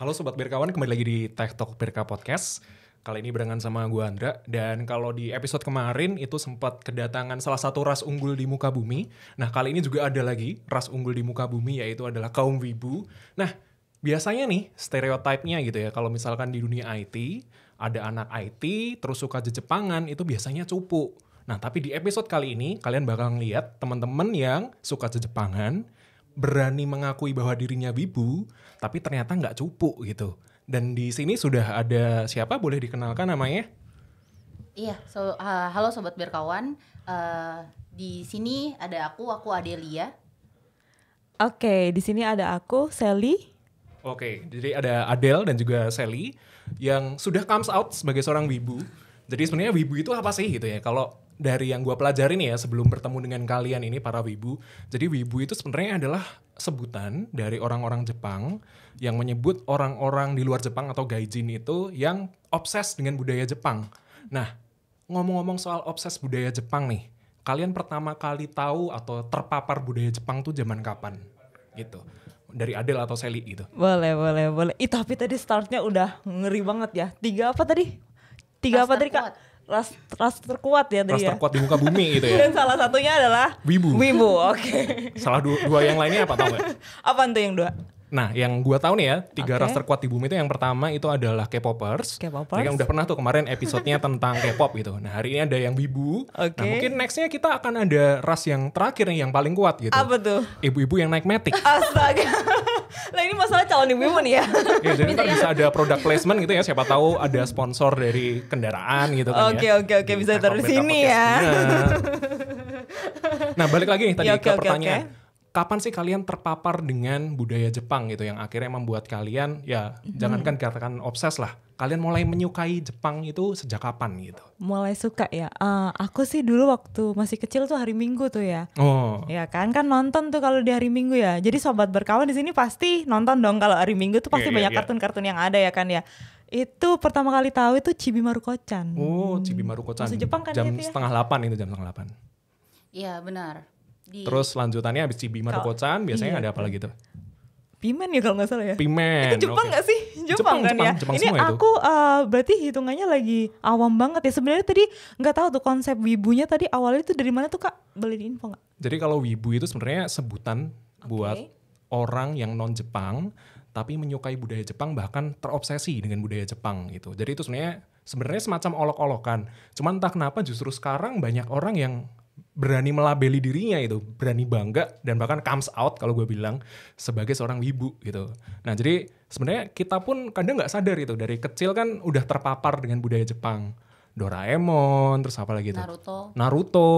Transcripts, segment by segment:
Halo Sobat Berkawan, kembali lagi di Tech Talk Berka Podcast. Kali ini barengan sama gue Andra, dan kalau di episode kemarin itu sempat kedatangan salah satu ras unggul di muka bumi. Nah kali ini juga ada lagi ras unggul di muka bumi, yaitu adalah kaum wibu. Nah biasanya nih stereotipnya gitu ya, kalau misalkan di dunia IT, ada anak IT, terus suka jejepangan, itu biasanya cupu. Nah tapi di episode kali ini, kalian bakal ngeliat teman-teman yang suka jejepangan, berani mengakui bahwa dirinya wibu, tapi ternyata nggak cupu gitu. Dan di sini sudah ada siapa? Boleh dikenalkan namanya? Iya, so, uh, halo sobat berkawan. Uh, di sini ada aku, aku Adelia. Oke, okay, di sini ada aku, Sally. Oke, okay, jadi ada Adel dan juga Sally yang sudah comes out sebagai seorang wibu. Jadi sebenarnya wibu itu apa sih gitu ya? Kalau dari yang gue pelajarin ya sebelum bertemu dengan kalian ini para wibu. Jadi wibu itu sebenarnya adalah sebutan dari orang-orang Jepang yang menyebut orang-orang di luar Jepang atau gaijin itu yang obses dengan budaya Jepang. Nah, ngomong-ngomong soal obses budaya Jepang nih, kalian pertama kali tahu atau terpapar budaya Jepang tuh zaman kapan? Gitu dari Adel atau Sally gitu. Boleh, boleh, boleh. Ih, tapi tadi startnya udah ngeri banget ya. Tiga apa tadi? Tiga apa tadi, Kak? Kuat ras ras terkuat ya tadi ras ya? terkuat di muka bumi gitu ya dan salah satunya adalah wibu wibu oke okay. salah dua, dua yang lainnya apa tau gak apa tuh yang dua Nah, yang gue tahu nih ya, tiga okay. ras terkuat di bumi itu yang pertama itu adalah K-popers. K-popers. Yang udah pernah tuh kemarin episodenya tentang K-pop gitu. Nah, hari ini ada yang bibu. Okay. Nah, mungkin nextnya kita akan ada ras yang terakhir nih yang paling kuat gitu. Apa tuh? Ibu-ibu yang naik metik. Astaga. Nah ini masalah calon ibu nih ya. ya jadi ntar bisa ada product placement gitu ya. Siapa tahu ada sponsor dari kendaraan gitu kan okay, ya. Oke, oke, oke. Bisa taruh sini ya. Nah, balik lagi nih tadi ya, okay, ke okay, pertanyaan. Okay kapan sih kalian terpapar dengan budaya Jepang gitu yang akhirnya membuat kalian ya mm-hmm. jangankan katakan obses lah kalian mulai menyukai Jepang itu sejak kapan gitu? Mulai suka ya. Uh, aku sih dulu waktu masih kecil tuh hari Minggu tuh ya. Oh. Ya kan kan nonton tuh kalau di hari Minggu ya. Jadi sobat berkawan di sini pasti nonton dong kalau hari Minggu tuh pasti yeah, iya, banyak iya. kartun-kartun yeah. yang ada ya kan ya. Itu pertama kali tahu itu Cibimaru Kocan. Oh, Cibimaru Kocan. Jepang kan jam itu ya? setengah delapan itu jam setengah delapan. Iya benar. Di... Terus lanjutannya habis Cibimer Kal- Kocan biasanya iya. ada apa lagi tuh? Pimen ya kalau nggak salah ya. Pimen. Itu Jepang nggak okay. sih? Jepang, Jepang kan ya. Jepang ini aku Uh, berarti hitungannya lagi awam banget ya. Sebenarnya tadi nggak tahu tuh konsep wibunya tadi awalnya itu dari mana tuh kak? di info nggak? Jadi kalau wibu itu sebenarnya sebutan okay. buat orang yang non Jepang tapi menyukai budaya Jepang bahkan terobsesi dengan budaya Jepang gitu. Jadi itu sebenarnya sebenarnya semacam olok-olokan. Cuman entah kenapa justru sekarang banyak orang yang berani melabeli dirinya itu, berani bangga dan bahkan comes out kalau gue bilang sebagai seorang wibu gitu. Nah jadi sebenarnya kita pun kadang nggak sadar itu dari kecil kan udah terpapar dengan budaya Jepang. Doraemon, terus apa lagi itu? Naruto. Naruto,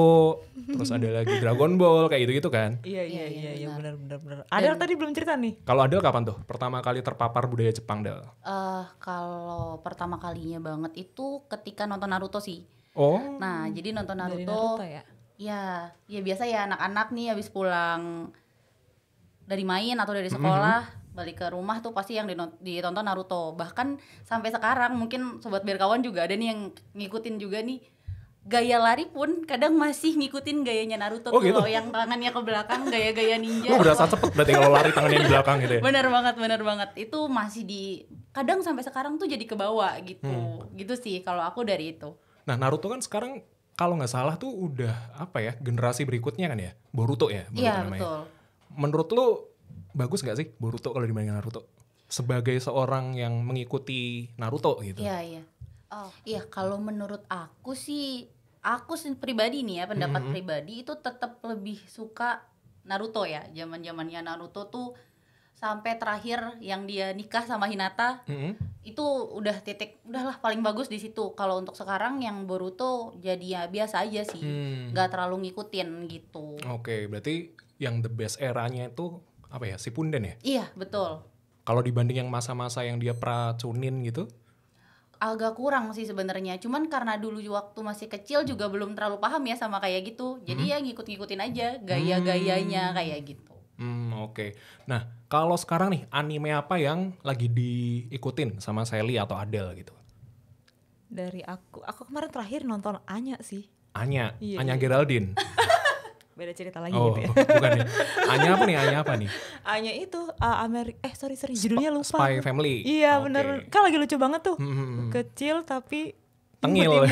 terus ada lagi Dragon Ball kayak gitu-gitu kan? Iya iya iya iya, iya, iya benar benar benar. ada tadi belum cerita nih. Kalau ada kapan tuh pertama kali terpapar budaya Jepang, Del? Eh uh, kalau pertama kalinya banget itu ketika nonton Naruto sih. Oh. Nah, jadi nonton Naruto, Naruto ya? ya ya biasa ya anak-anak nih habis pulang dari main atau dari sekolah mm -hmm balik ke rumah tuh pasti yang ditonton Naruto bahkan sampai sekarang mungkin sobat berkawan juga ada nih yang ngikutin juga nih gaya lari pun kadang masih ngikutin gayanya Naruto oh, tuh gitu? loh yang tangannya ke belakang gaya-gaya ninja lu oh, berasa cepet berarti kalau lari tangannya di belakang gitu ya bener banget bener banget itu masih di kadang sampai sekarang tuh jadi kebawa gitu hmm. gitu sih kalau aku dari itu nah Naruto kan sekarang kalau nggak salah tuh udah apa ya generasi berikutnya kan ya Boruto ya Boruto iya, ya, namanya. Betul. Menurut lu bagus nggak sih Boruto kalau dibandingkan Naruto sebagai seorang yang mengikuti Naruto gitu? Iya iya. Oh iya kalau menurut aku sih aku pribadi nih ya pendapat mm -hmm. pribadi itu tetap lebih suka Naruto ya zaman zamannya Naruto tuh sampai terakhir yang dia nikah sama Hinata mm -hmm. itu udah titik udahlah paling bagus di situ kalau untuk sekarang yang Boruto jadi ya biasa aja sih hmm. nggak mm. terlalu ngikutin gitu oke okay, berarti yang the best eranya itu apa ya si Punden ya iya betul kalau dibanding yang masa-masa yang dia pracunin gitu agak kurang sih sebenarnya cuman karena dulu waktu masih kecil juga belum terlalu paham ya sama kayak gitu jadi mm. ya ngikut-ngikutin aja gaya-gayanya hmm. kayak gitu Hmm, oke. Okay. Nah, kalau sekarang nih anime apa yang lagi diikutin sama Sally atau Adele gitu? Dari aku, aku kemarin terakhir nonton Anya sih. Anya, iya, Anya Geraldine. Beda cerita lagi oh, gitu ya. Oh, bukan nih. Anya apa nih? Anya apa nih? Anya itu uh, Ameri eh sorry sorry judulnya lupa. Spy Family. Iya okay. bener. Kan lagi lucu banget tuh. Hmm. hmm, hmm. Kecil tapi tengil.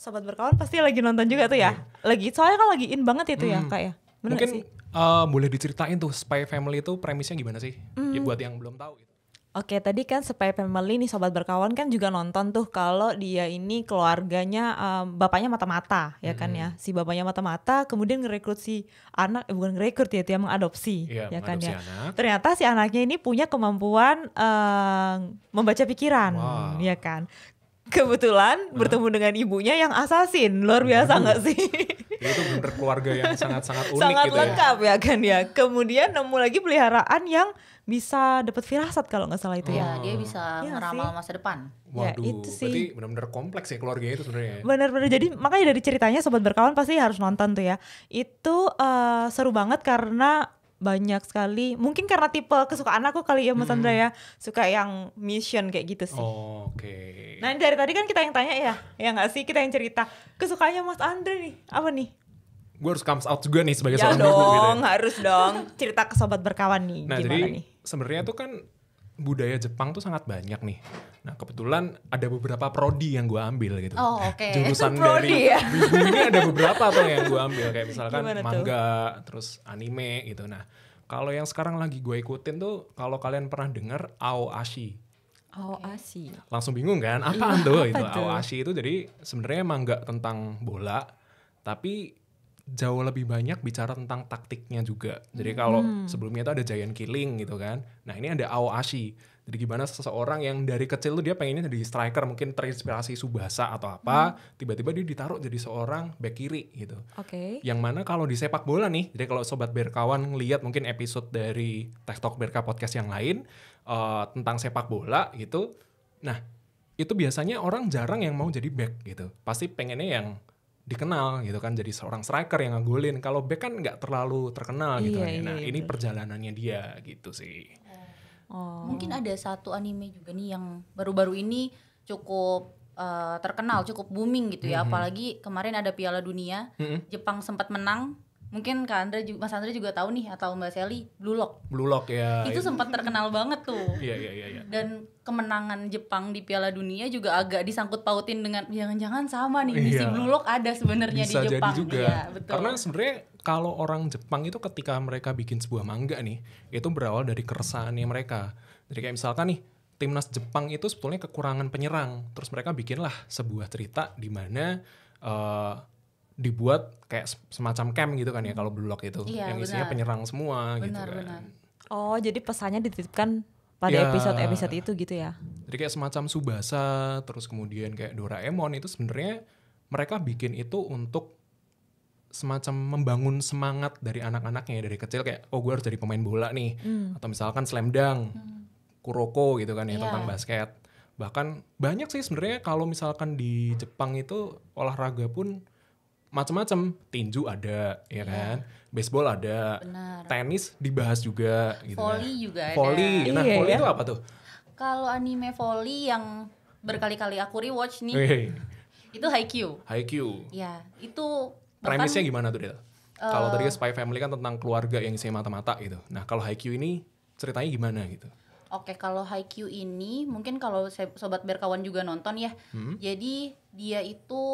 Sobat berkawan pasti lagi nonton juga tuh ya. Iya. Lagi soalnya kan lagi in banget itu ya, hmm. ya kak ya Bener Mungkin sih? Uh, boleh diceritain tuh Spy Family itu premisnya gimana sih? Mm. Ya hmm. buat yang belum tahu gitu. Oke, tadi kan Spy Family nih sobat berkawan kan juga nonton tuh kalau dia ini keluarganya um, bapaknya mata-mata ya kan hmm. ya. Si bapaknya mata-mata kemudian ngerekrut si anak eh, bukan ngerekrut ya, dia mengadopsi ya, ya kan ya. Anak. Ternyata si anaknya ini punya kemampuan um, membaca pikiran wow. ya kan kebetulan bertemu dengan ibunya yang asasin luar biasa nggak sih itu bener keluarga yang sangat sangat unik sangat gitu ya. lengkap ya. ya kan ya kemudian nemu lagi peliharaan yang bisa dapat firasat kalau nggak salah itu oh. ya iya, dia bisa ya ngeramal sih. masa depan ya, Waduh, ya, itu sih. benar-benar kompleks ya keluarganya itu sebenarnya. Ya. Benar-benar. Jadi makanya dari ceritanya sobat berkawan pasti harus nonton tuh ya. Itu uh, seru banget karena banyak sekali mungkin karena tipe kesukaan aku kali ya Mas hmm. Andra ya suka yang mission kayak gitu sih. Oh, Oke. Okay. Nah dari tadi kan kita yang tanya ya, ya nggak sih kita yang cerita kesukaannya Mas Andra nih apa nih? Gue harus comes out juga nih sebagai ya seorang dong, gitu. Ya. harus dong cerita ke sobat berkawan nih. Nah Gimana jadi sebenarnya tuh kan budaya Jepang tuh sangat banyak nih. Nah kebetulan ada beberapa prodi yang gue ambil gitu. Oh oke. Okay. Jurusan dari ya? ini ada beberapa tuh yang gue ambil kayak misalkan Gimana manga, tuh? terus anime gitu. Nah kalau yang sekarang lagi gue ikutin tuh kalau kalian pernah dengar Aoashi. Aoashi. Langsung bingung kan? Iya, apaan tuh apa itu? Aoashi itu jadi sebenarnya manga tentang bola tapi jauh lebih banyak bicara tentang taktiknya juga. Jadi kalau hmm. sebelumnya itu ada giant killing gitu kan. Nah, ini ada Aoashi. Jadi gimana seseorang yang dari kecil tuh dia pengennya jadi striker, mungkin terinspirasi Subasa atau apa, hmm. tiba-tiba hmm. dia ditaruh jadi seorang back kiri gitu. Oke. Okay. Yang mana kalau di sepak bola nih, jadi kalau sobat berkawan ngeliat mungkin episode dari Tech Talk Berka podcast yang lain uh, tentang sepak bola gitu. Nah, itu biasanya orang jarang yang mau jadi back gitu. Pasti pengennya yang dikenal gitu kan jadi seorang striker yang ngagulin kalau back kan nggak terlalu terkenal gitu iya, gitu kan ya. iya, nah iya, ini betul. perjalanannya dia gitu sih oh. mungkin ada satu anime juga nih yang baru-baru ini cukup uh, terkenal cukup booming gitu ya mm -hmm. apalagi kemarin ada Piala Dunia mm -hmm. Jepang sempat menang mungkin Kak Andre juga Mas Andre juga tahu nih atau Mbak Sally Blue Lock. Blue Lock ya. Itu sempat terkenal banget tuh. Iya iya iya ya. Dan kemenangan Jepang di Piala Dunia juga agak disangkut pautin dengan jangan-jangan sama nih misi si iya. Blue Lock ada sebenarnya di Jepang. Jadi juga. Ya, betul. Karena sebenarnya kalau orang Jepang itu ketika mereka bikin sebuah mangga nih, itu berawal dari keresahannya mereka. Jadi kayak misalkan nih timnas Jepang itu sebetulnya kekurangan penyerang, terus mereka bikinlah sebuah cerita di mana uh, dibuat kayak semacam camp gitu kan ya kalau lock itu iya, yang isinya benar. penyerang semua benar, gitu kan. Benar. Oh, jadi pesannya dititipkan pada iya. episode-episode ya, itu gitu ya. Jadi kayak semacam Subasa, terus kemudian kayak Doraemon itu sebenarnya mereka bikin itu untuk semacam membangun semangat dari anak-anaknya ya, dari kecil kayak oh gue harus jadi pemain bola nih hmm. atau misalkan slam dunk, hmm. kuroko gitu kan ya yeah. tentang basket. Bahkan banyak sih sebenarnya kalau misalkan di Jepang itu olahraga pun macam-macam tinju ada ya yeah. kan baseball ada Benar. tenis dibahas juga gitu kan. volley juga volley ada. nah iya, volley iya. itu apa tuh kalau anime volley yang berkali-kali aku rewatch nih okay. itu high Q ya itu premisnya gimana tuh Del? Uh, kalau tadi kan eh, Spy Family kan tentang keluarga yang isinya mata-mata gitu nah kalau high Q ini ceritanya gimana gitu Oke, kalau Haikyuu ini mungkin kalau sobat berkawan juga nonton ya. Hmm? Jadi dia itu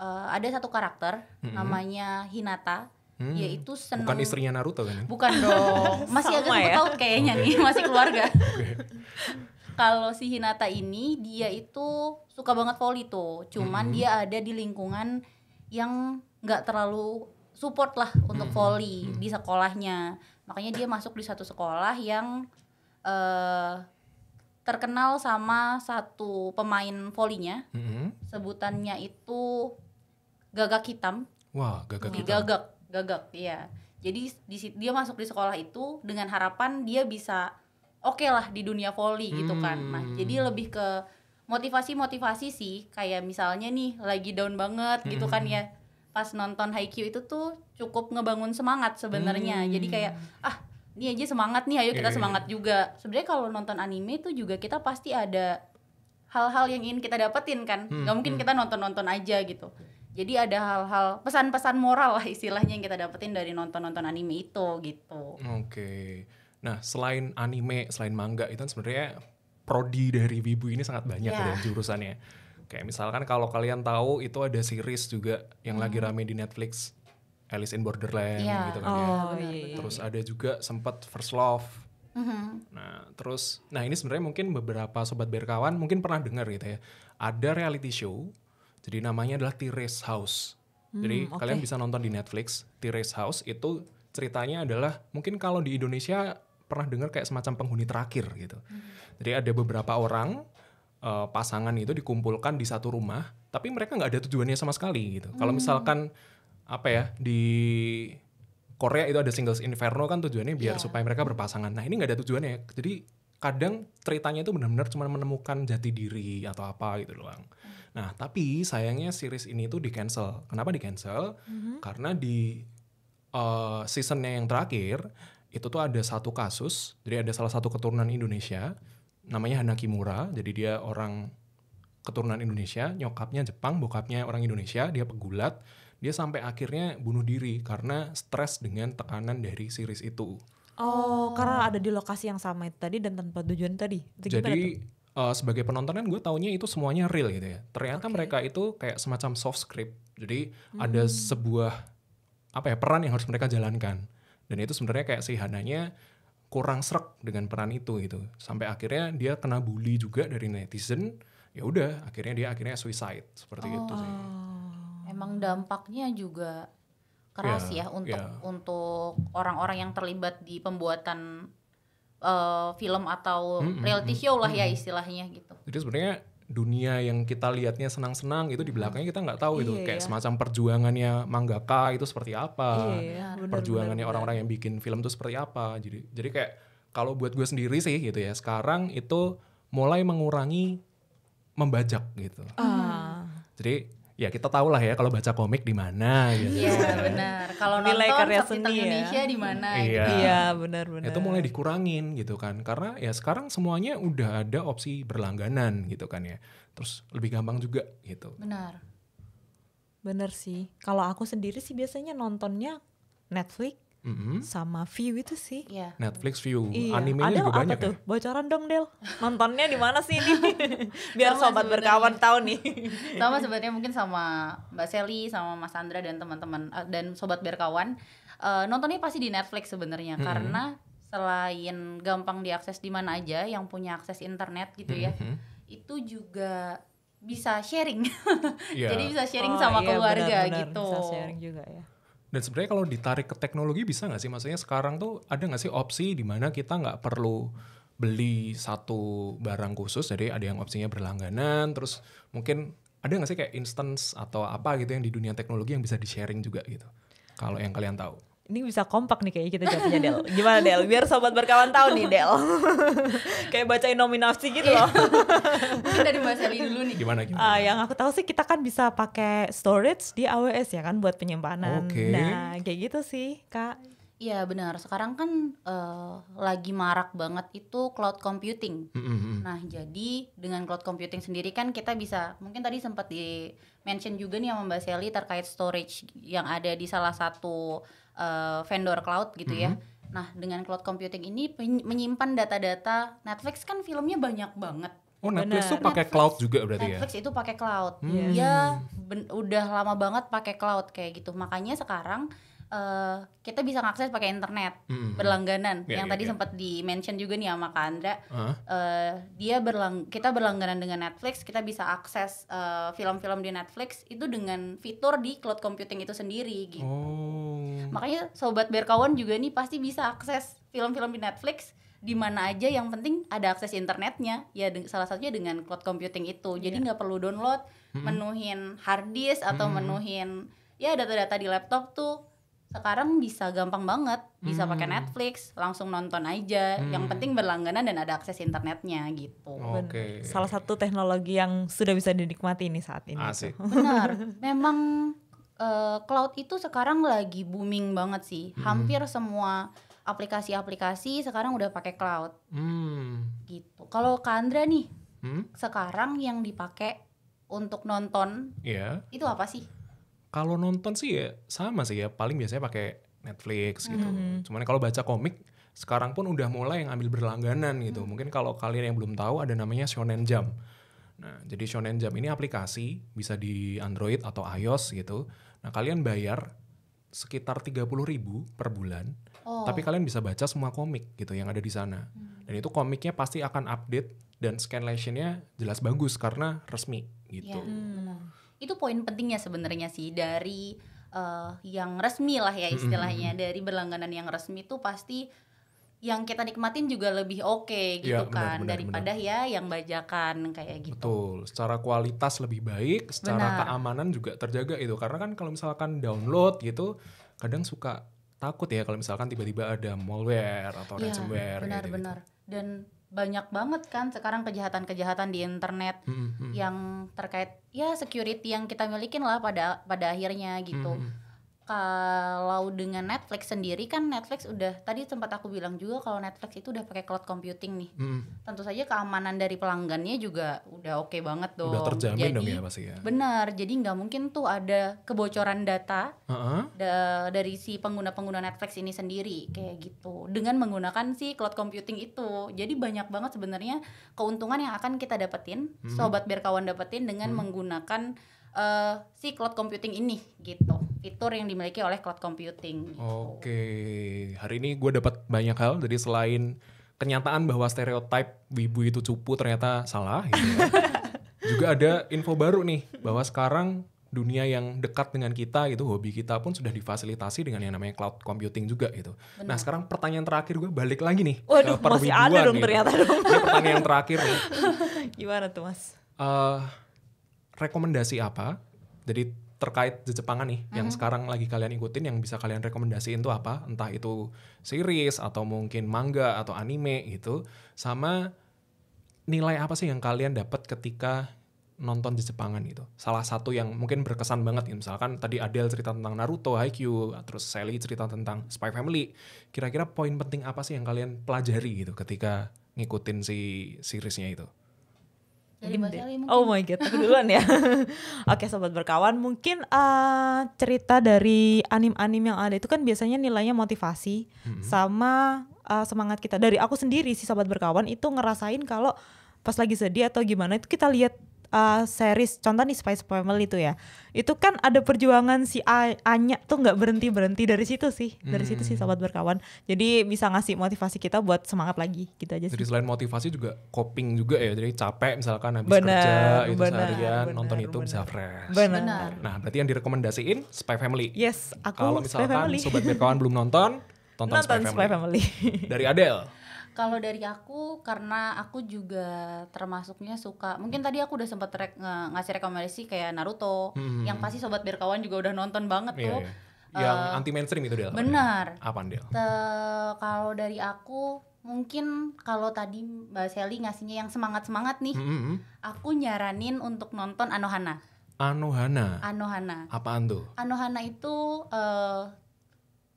uh, ada satu karakter mm-hmm. namanya Hinata Hmm. yaitu seneng bukan istrinya Naruto kan ya? bukan dong masih agak ya? kayaknya okay. nih masih keluarga kalau si Hinata ini dia itu suka banget voli tuh cuman hmm. dia ada di lingkungan yang nggak terlalu support lah untuk hmm. mm hmm. di sekolahnya makanya dia masuk di satu sekolah yang uh, terkenal sama satu pemain volinya. Mm-hmm. Sebutannya itu Gagak Hitam. Wah, Gagak Hitam. Gagak, Gagak, iya. Jadi di dia masuk di sekolah itu dengan harapan dia bisa oke okay lah di dunia voli hmm. gitu kan. Nah, hmm. jadi lebih ke motivasi-motivasi sih kayak misalnya nih lagi down banget gitu kan ya. Hmm. Pas nonton Haikyuu itu tuh cukup ngebangun semangat sebenarnya. Hmm. Jadi kayak hmm. ah ini aja semangat nih ayo kita yeah. Iya. semangat juga sebenarnya kalau nonton anime itu juga kita pasti ada hal-hal yang ingin kita dapetin kan hmm, Gak mungkin hmm. kita nonton-nonton aja gitu jadi ada hal-hal pesan-pesan moral lah istilahnya yang kita dapetin dari nonton-nonton anime itu gitu oke okay. nah selain anime selain manga itu kan sebenarnya prodi dari wibu ini sangat banyak yeah. ya jurusannya kayak misalkan kalau kalian tahu itu ada series juga yang hmm. lagi rame di Netflix Alice in Borderland yeah. gitu kan ya. oh, ya. Iya, terus ada juga sempat First Love. Mm-hmm. Nah, terus nah ini sebenarnya mungkin beberapa sobat berkawan mungkin pernah dengar gitu ya. Ada reality show jadi namanya adalah Tires House. Hmm, jadi okay. kalian bisa nonton di Netflix. Tires House itu ceritanya adalah mungkin kalau di Indonesia pernah dengar kayak semacam penghuni terakhir gitu. Hmm. Jadi ada beberapa orang uh, pasangan itu dikumpulkan di satu rumah, tapi mereka nggak ada tujuannya sama sekali gitu. Hmm. Kalau misalkan apa ya di Korea itu ada singles inferno kan tujuannya biar yeah. supaya mereka berpasangan. Nah ini nggak ada tujuannya. Jadi kadang ceritanya itu benar-benar cuma menemukan jati diri atau apa gitu doang. Hmm. Nah tapi sayangnya series ini tuh di cancel. Kenapa di cancel? Mm-hmm. Karena di uh, seasonnya yang terakhir itu tuh ada satu kasus. Jadi ada salah satu keturunan Indonesia namanya Hanaki Kimura. Jadi dia orang keturunan Indonesia, nyokapnya Jepang, bokapnya orang Indonesia, dia pegulat dia sampai akhirnya bunuh diri karena stres dengan tekanan dari series itu. Oh, karena ada di lokasi yang sama itu tadi dan tanpa tujuan tadi. Itu Jadi uh, sebagai penonton kan gue taunya itu semuanya real gitu ya. Ternyata okay. mereka itu kayak semacam soft script. Jadi hmm. ada sebuah apa ya peran yang harus mereka jalankan. Dan itu sebenarnya kayak si Hananya kurang serak dengan peran itu gitu. Sampai akhirnya dia kena bully juga dari netizen. Ya udah, akhirnya dia akhirnya suicide seperti oh. itu sih. Oh emang dampaknya juga keras yeah, ya untuk yeah. untuk orang-orang yang terlibat di pembuatan uh, film atau mm -hmm, reality show lah mm -hmm. ya istilahnya gitu. Jadi sebenarnya dunia yang kita lihatnya senang-senang itu di belakangnya kita nggak tahu iya, kayak iya. semacam perjuangannya mangaka itu seperti apa iya, iya bener, perjuangannya orang-orang yang bikin film itu seperti apa jadi jadi kayak kalau buat gue sendiri sih gitu ya sekarang itu mulai mengurangi membajak gitu uh. jadi ya kita tahu lah ya kalau baca komik di mana gitu. Iya benar. Kalau nilai karya seni ya. Indonesia di mana iya. Gitu. Iya benar benar. Itu mulai dikurangin gitu kan. Karena ya sekarang semuanya udah ada opsi berlangganan gitu kan ya. Terus lebih gampang juga gitu. Benar. Benar sih. Kalau aku sendiri sih biasanya nontonnya Netflix mm -hmm. sama View itu sih. Yeah. Netflix View, yeah. Iya. itu Ada juga banyak. Tuh? Ya? Bocoran dong Del, nontonnya di mana sih ini? Biar sama sobat berkawan tahu nih. sama sebenarnya mungkin sama Mbak Sally, sama Mas Andra dan teman-teman uh, dan sobat berkawan uh, nontonnya pasti di Netflix sebenarnya mm -hmm. karena selain gampang diakses di mana aja yang punya akses internet gitu ya mm -hmm. itu juga bisa sharing yeah. jadi bisa sharing oh, sama iya, keluarga benar, benar. gitu bisa sharing juga ya dan sebenarnya kalau ditarik ke teknologi bisa nggak sih? Maksudnya sekarang tuh ada nggak sih opsi di mana kita nggak perlu beli satu barang khusus, jadi ada yang opsinya berlangganan, terus mungkin ada nggak sih kayak instance atau apa gitu yang di dunia teknologi yang bisa di sharing juga gitu? Kalau yang kalian tahu ini bisa kompak nih kayaknya kita jawabnya Del. Gimana Del? Biar sobat berkawan tahu nih Del. Kayak bacain nominasi gitu loh. Iya. dari Mbak ini dulu nih. Gimana gimana? Uh, yang aku tahu sih kita kan bisa pakai storage di AWS ya kan buat penyimpanan. Okay. Nah, kayak gitu sih, Kak. Iya benar. Sekarang kan uh, lagi marak banget itu cloud computing. Mm -hmm. Nah jadi dengan cloud computing sendiri kan kita bisa mungkin tadi sempat di mention juga nih sama Mbak Sally terkait storage yang ada di salah satu uh, vendor cloud gitu ya. mm-hmm. ya. Nah, dengan cloud computing ini menyimpan data-data Netflix kan filmnya banyak banget. Oh Netflix Bener. tuh pakai cloud juga berarti Netflix ya? Netflix itu pakai cloud. Hmm. Iya, ben, udah lama banget pakai cloud kayak gitu. Makanya sekarang uh, kita bisa ngakses pakai internet hmm, hmm. berlangganan yeah, yang yeah, tadi yeah. sempat di mention juga nih sama Kak Andra huh uh, eh, dia berlang kita berlangganan dengan Netflix kita bisa akses film eh, film-film di Netflix itu dengan fitur di cloud computing itu sendiri gitu oh. makanya sobat berkawan juga nih pasti bisa akses film-film di Netflix di mana aja yang penting ada akses internetnya ya salah satunya dengan cloud computing itu jadi iya. nggak perlu download mm-hmm. menuhin hard disk atau mm-hmm. menuhin ya data-data di laptop tuh sekarang bisa gampang banget bisa hmm. pakai Netflix langsung nonton aja hmm. yang penting berlangganan dan ada akses internetnya gitu okay. salah satu teknologi yang sudah bisa dinikmati ini saat ini Asik. benar memang uh, cloud itu sekarang lagi booming banget sih hmm. hampir semua aplikasi-aplikasi sekarang udah pakai cloud hmm. gitu kalau Kandra nih hmm? sekarang yang dipakai untuk nonton yeah. itu apa sih kalau nonton sih ya sama sih ya, paling biasanya pakai Netflix gitu. Mm -hmm. Cuman kalau baca komik sekarang pun udah mulai yang ambil berlangganan gitu. Hmm. Mungkin kalau kalian yang belum tahu ada namanya Shonen Jump. Nah, jadi Shonen Jump ini aplikasi bisa di Android atau iOS gitu. Nah, kalian bayar sekitar puluh ribu per bulan. Oh. Tapi kalian bisa baca semua komik gitu yang ada di sana. Hmm. Dan itu komiknya pasti akan update dan scanlationnya jelas bagus karena resmi gitu. Yeah. Iya, hmm itu poin pentingnya sebenarnya sih dari uh, yang resmi lah ya istilahnya -hmm. dari berlangganan yang resmi itu pasti yang kita nikmatin juga lebih oke okay, iya, gitu ya, kan benar, daripada benar. ya yang bajakan kayak gitu. Betul, secara kualitas lebih baik, secara benar. keamanan juga terjaga itu karena kan kalau misalkan download gitu kadang suka takut ya kalau misalkan tiba-tiba ada malware atau ya, ransomware benar, gitu. Benar-benar. Dan banyak banget kan sekarang kejahatan-kejahatan di internet mm hmm. yang terkait ya security yang kita milikin lah pada pada akhirnya gitu. Hmm kalau dengan Netflix sendiri kan Netflix udah tadi sempat aku bilang juga kalau Netflix itu udah pakai cloud computing nih. Hmm. Tentu saja keamanan dari pelanggannya juga udah oke okay banget dong. Udah terjamin jadi, dong ya pasti ya. Benar, jadi nggak mungkin tuh ada kebocoran data uh-huh. da- dari si pengguna-pengguna Netflix ini sendiri kayak gitu. Dengan menggunakan si cloud computing itu, jadi banyak banget sebenarnya keuntungan yang akan kita dapetin, hmm. sobat berkawan dapetin dengan hmm. menggunakan uh, si cloud computing ini gitu fitur yang dimiliki oleh cloud computing gitu. oke hari ini gue dapat banyak hal Jadi selain kenyataan bahwa stereotip wibu itu cupu ternyata salah gitu ya. juga ada info baru nih bahwa sekarang dunia yang dekat dengan kita gitu hobi kita pun sudah difasilitasi dengan yang namanya cloud computing juga gitu. Benar. Nah sekarang pertanyaan terakhir gue balik lagi nih Waduh, ke masih ada dong gitu. ternyata dong. Ini pertanyaan terakhir nih. Gimana tuh mas? Uh, rekomendasi apa? Jadi terkait Jepangan nih, mm-hmm. yang sekarang lagi kalian ikutin, yang bisa kalian rekomendasiin tuh apa? Entah itu series atau mungkin manga atau anime gitu, sama nilai apa sih yang kalian dapat ketika nonton Jepangan itu? Salah satu yang mungkin berkesan banget gitu. Misalkan tadi Adele cerita tentang Naruto, Haikyuu, terus Sally cerita tentang Spy Family. Kira-kira poin penting apa sih yang kalian pelajari gitu ketika ngikutin si seriesnya itu? Oh my god, aku duluan ya. Oke, okay, sobat berkawan, mungkin uh, cerita dari anim-anim yang ada itu kan biasanya nilainya motivasi -hmm. sama uh, semangat kita. Dari aku sendiri sih sobat berkawan itu ngerasain kalau pas lagi sedih atau gimana itu kita lihat uh, series contoh nih Spice Family itu ya itu kan ada perjuangan si A Anya tuh nggak berhenti berhenti dari situ sih dari hmm. situ sih hmm. sahabat berkawan jadi bisa ngasih motivasi kita buat semangat lagi gitu aja sih jadi selain motivasi juga coping juga ya jadi capek misalkan habis bener, kerja itu bener, seharian bener, nonton bener, itu bener. bisa fresh bener. bener. nah berarti yang direkomendasiin Spy Family yes aku kalau misalkan Spy Family. sobat berkawan belum nonton tonton, nonton Spy Family, Spy Family. dari Adele kalau dari aku karena aku juga termasuknya suka. Mungkin tadi aku udah sempet re ngasih rekomendasi kayak Naruto hmm. yang pasti sobat berkawan juga udah nonton banget iya, tuh. Yeah. Yang uh, eh, anti mainstream itu dia. Benar. Apa dia? Kalau dari aku mungkin kalau tadi Mbak Sally ngasihnya yang semangat-semangat nih. Hmm. hmm, hmm. Aku nyaranin untuk nonton Anohana. Anohana. Anohana. Apaan tuh? Anohana itu uh,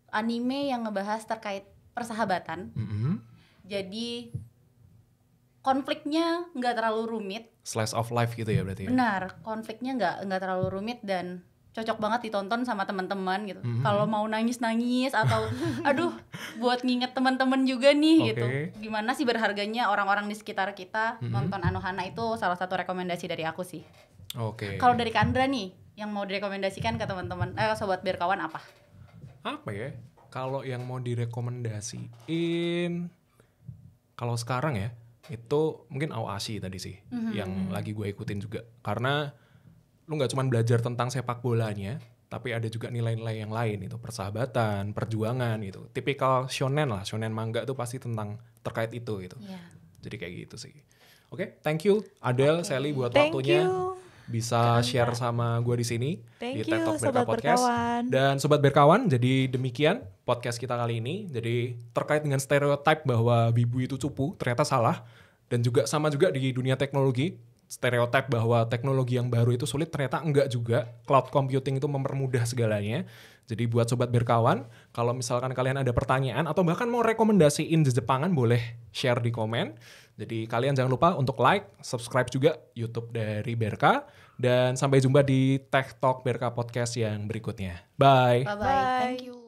anime yang ngebahas terkait persahabatan. Mm -hmm, hmm jadi konfliknya nggak terlalu rumit slice of life gitu ya berarti ya? benar konfliknya nggak nggak terlalu rumit dan cocok banget ditonton sama teman-teman gitu mm -hmm. kalau mau nangis nangis atau aduh buat nginget teman-teman juga nih okay. gitu gimana sih berharganya orang-orang di sekitar kita mm -hmm. nonton Anohana itu salah satu rekomendasi dari aku sih oke okay. kalau dari Kandra nih yang mau direkomendasikan ke teman-teman eh sobat berkawan apa apa ya kalau yang mau direkomendasiin kalau sekarang ya itu mungkin awasi tadi sih mm-hmm. yang lagi gue ikutin juga karena lu nggak cuma belajar tentang sepak bolanya tapi ada juga nilai-nilai yang lain itu persahabatan perjuangan gitu tipikal shonen lah shonen manga tuh pasti tentang terkait itu gitu yeah. jadi kayak gitu sih oke okay, thank you Adele okay. Sally buat thank waktunya you bisa share sama gue di sini di TED Talk Sobat Podcast berkawan. dan sobat berkawan. Jadi demikian podcast kita kali ini. Jadi terkait dengan stereotip bahwa bibu itu cupu ternyata salah dan juga sama juga di dunia teknologi stereotip bahwa teknologi yang baru itu sulit ternyata enggak juga. Cloud computing itu mempermudah segalanya. Jadi buat sobat berkawan, kalau misalkan kalian ada pertanyaan atau bahkan mau rekomendasiin jejepangan boleh share di komen. Jadi kalian jangan lupa untuk like, subscribe juga YouTube dari Berka dan sampai jumpa di Tech Talk Berka Podcast yang berikutnya. Bye. Bye bye. Thank you.